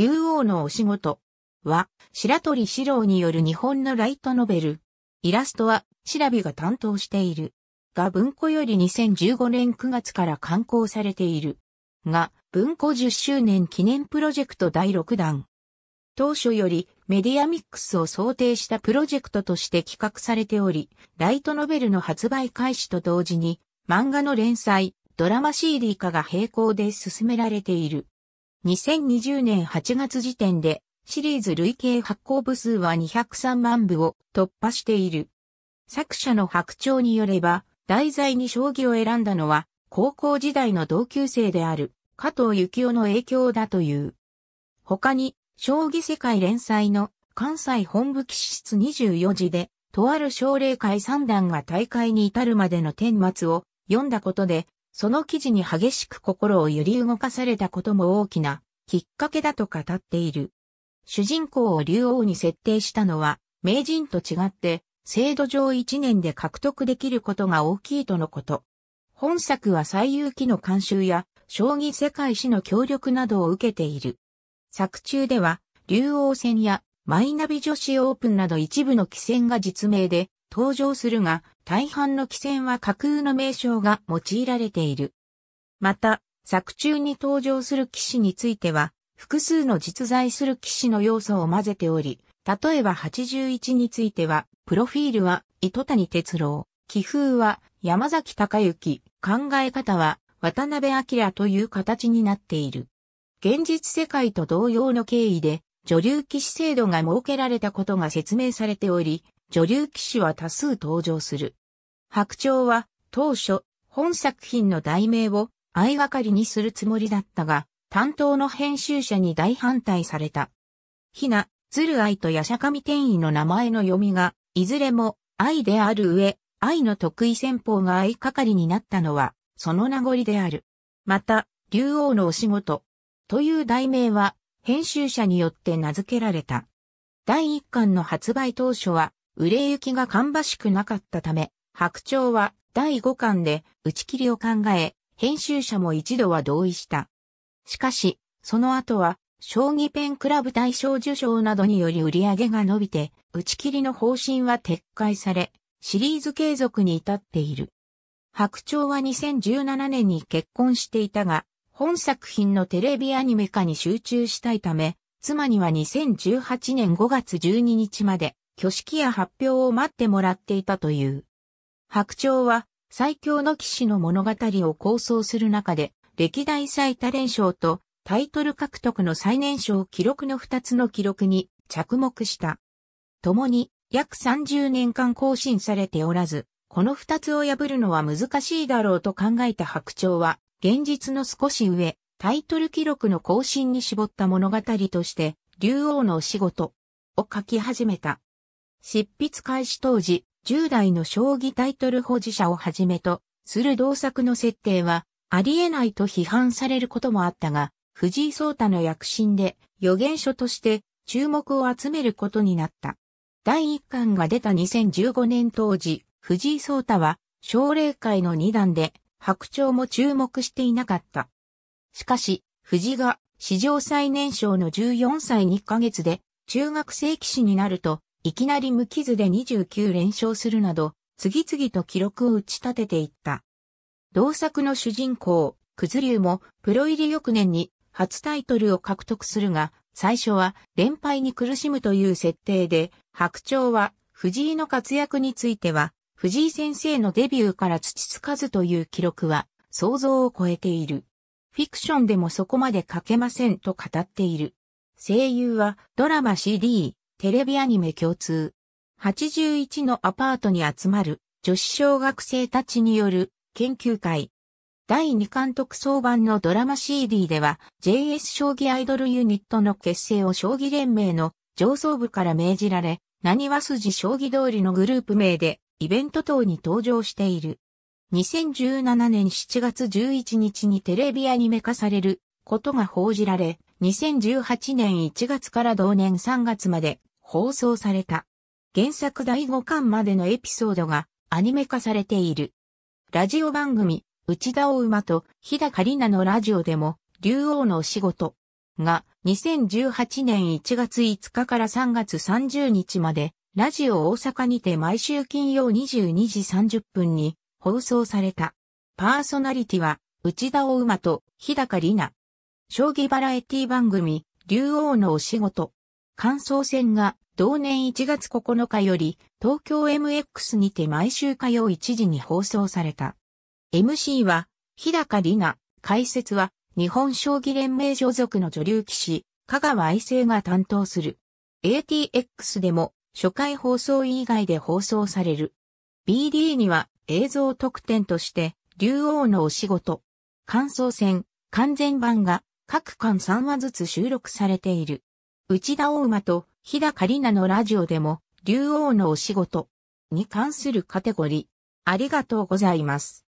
竜王のお仕事は、白鳥四郎による日本のライトノベル。イラストは、白火が担当している。が文庫より2015年9月から刊行されている。が、文庫10周年記念プロジェクト第6弾。当初よりメディアミックスを想定したプロジェクトとして企画されており、ライトノベルの発売開始と同時に、漫画の連載、ドラマ CD 化が並行で進められている。2020年8月時点でシリーズ累計発行部数は203万部を突破している。作者の白鳥によれば、題材に将棋を選んだのは、高校時代の同級生である、加藤幸雄の影響だという。他に、将棋世界連載の関西本部記室24時で、とある奨励会三段が大会に至るまでの顛末を読んだことで、その記事に激しく心を揺り動かされたことも大きなきっかけだと語っている。主人公を竜王に設定したのは、名人と違って、制度上1年で獲得できることが大きいとのこと。本作は最有機の監修や、将棋世界史の協力などを受けている。作中では、竜王戦やマイナビ女子オープンなど一部の棋戦が実名で登場するが、大半の汽船は架空の名称が用いられている。また、作中に登場する騎士については、複数の実在する騎士の要素を混ぜており、例えば81については、プロフィールは糸谷哲郎、寄風は山崎隆之、考え方は渡辺明という形になっている。現実世界と同様の経緯で、女流騎士制度が設けられたことが説明されており、女流騎士は多数登場する。白鳥は当初本作品の題名を相掛かりにするつもりだったが、担当の編集者に大反対された。ひな、ずる愛とやしゃかみ天意の名前の読みが、いずれも愛である上、愛の得意戦法が相掛かりになったのは、その名残である。また、竜王のお仕事という題名は、編集者によって名付けられた。第1巻の発売当初は、売れ行きが芳しくなかったため、白鳥は第5巻で打ち切りを考え、編集者も一度は同意した。しかし、その後は、将棋ペンクラブ大賞受賞などにより売り上げが伸びて、打ち切りの方針は撤回され、シリーズ継続に至っている。白鳥は2017年に結婚していたが、本作品のテレビアニメ化に集中したいため、妻には2018年5月12日まで挙式や発表を待ってもらっていたという。白鳥は最強の騎士の物語を構想する中で、歴代最多連勝とタイトル獲得の最年少記録の2つの記録に着目した。共に約30年間更新されておらず、この2つを破るのは難しいだろうと考えた白鳥は、現実の少し上、タイトル記録の更新に絞った物語として、竜王のお仕事を書き始めた。執筆開始当時、10代の将棋タイトル保持者をはじめとする同作の設定はありえないと批判されることもあったが、藤井聡太の躍進で予言書として注目を集めることになった。第1巻が出た2015年当時、藤井聡太は奨励会の2段で白鳥も注目していなかった。しかし、藤井が史上最年少の14歳2ヶ月で中学生騎士になるといきなり無傷で29連勝するなど、次々と記録を打ち立てていった。同作の主人公、くずりゅうも、プロ入り翌年に初タイトルを獲得するが、最初は連敗に苦しむという設定で、白鳥は藤井の活躍については、藤井先生のデビューから土つかずという記録は想像を超えている。フィクションでもそこまで書けませんと語っている。声優はドラマ CD、テレビアニメ共通。81のアパートに集まる女子小学生たちによる研究会。第2監督総版のドラマ CD では JS 将棋アイドルユニットの結成を将棋連盟の上層部から命じられ、何は筋将棋通りのグループ名でイベント等に登場している。2017年7月11日にテレビアニメ化されることが報じられ、2018年1月から同年3月まで放送された。原作第5巻までのエピソードがアニメ化されている。ラジオ番組、内田大馬と日高里奈のラジオでも、竜王のお仕事が2018年1月5日から3月30日まで、ラジオ大阪にて毎週金曜22時30分に放送された。パーソナリティは、内田大馬と日高里奈。将棋バラエティ番組、竜王のお仕事感想戦が同年1月9日より東京 MX にて毎週火曜1時に放送された。MC は日高里奈、解説は日本将棋連盟所属の女流棋士、香川愛生が担当する。ATX でも初回放送以外で放送される。BD には映像特典として竜王のお仕事、感想戦、完全版が各巻3話ずつ収録されている。内田大馬と日高里奈のラジオでも、竜王のお仕事に関するカテゴリー。ありがとうございます。